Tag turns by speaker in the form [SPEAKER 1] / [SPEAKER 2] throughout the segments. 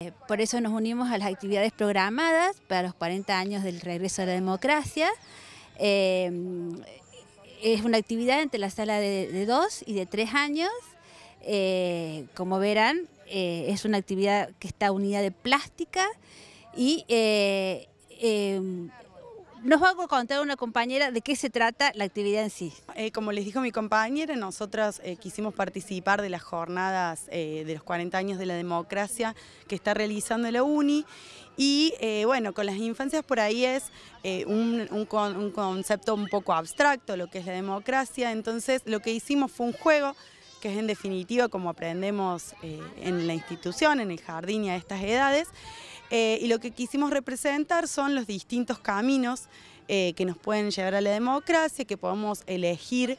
[SPEAKER 1] Eh, por eso nos unimos a las actividades programadas para los 40 años del regreso a la democracia. Eh, es una actividad entre la sala de, dos y de tres años. Eh, como verán, es una actividad que está unida de plástica y em, nos va a contar una compañera de qué se trata la actividad en sí. Eh, como les dijo mi compañera, nosotros
[SPEAKER 2] eh, quisimos participar de las jornadas eh, de los 40 años de la democracia que está realizando la UNI y bueno, con las infancias por ahí es un, concepto un poco abstracto lo que es la democracia, entonces lo que hicimos fue un juego que es en definitiva como aprendemos en la institución, en el jardín y a estas edades, eh, y lo que quisimos representar son los distintos caminos eh, que nos pueden llevar a la democracia, que podemos elegir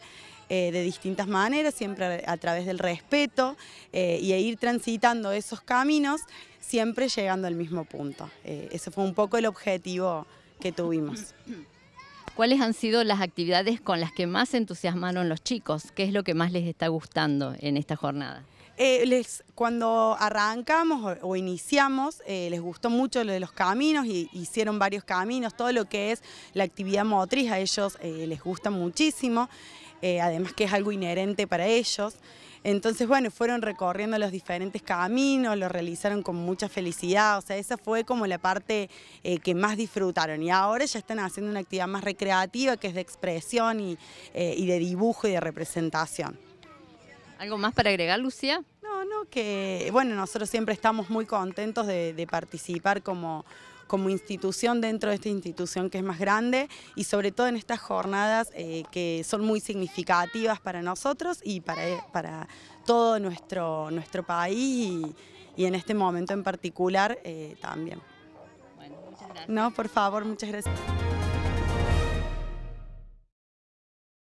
[SPEAKER 2] eh, de distintas maneras, siempre a, través del respeto y e ir transitando esos caminos, siempre llegando al mismo punto. ese fue un poco el objetivo que tuvimos.
[SPEAKER 3] ¿Cuáles han sido las actividades con las que más entusiasmaron los chicos? ¿Qué es lo que más les está gustando en esta jornada?
[SPEAKER 2] Eh, les, cuando arrancamos o, iniciamos, eh, les gustó mucho lo de los caminos y hicieron varios caminos, todo lo que es la actividad motriz a ellos eh, les gusta muchísimo, además que es algo inherente para ellos. Entonces, bueno, fueron recorriendo los diferentes caminos, lo realizaron con mucha felicidad, o sea, esa fue como la parte que más disfrutaron. Y ahora ya están haciendo una actividad más recreativa, que es de expresión y de dibujo y de representación. ¿Algo más para agregar, Lucía? No, no, que bueno, nosotros siempre estamos muy contentos de, participar como como institución dentro de esta institución que es más grande y sobre todo en estas jornadas eh, que son muy significativas para nosotros y para, eh, para todo nuestro, nuestro país y, en este momento en particular eh, también. Bueno, muchas gracias. No, por favor, muchas gracias.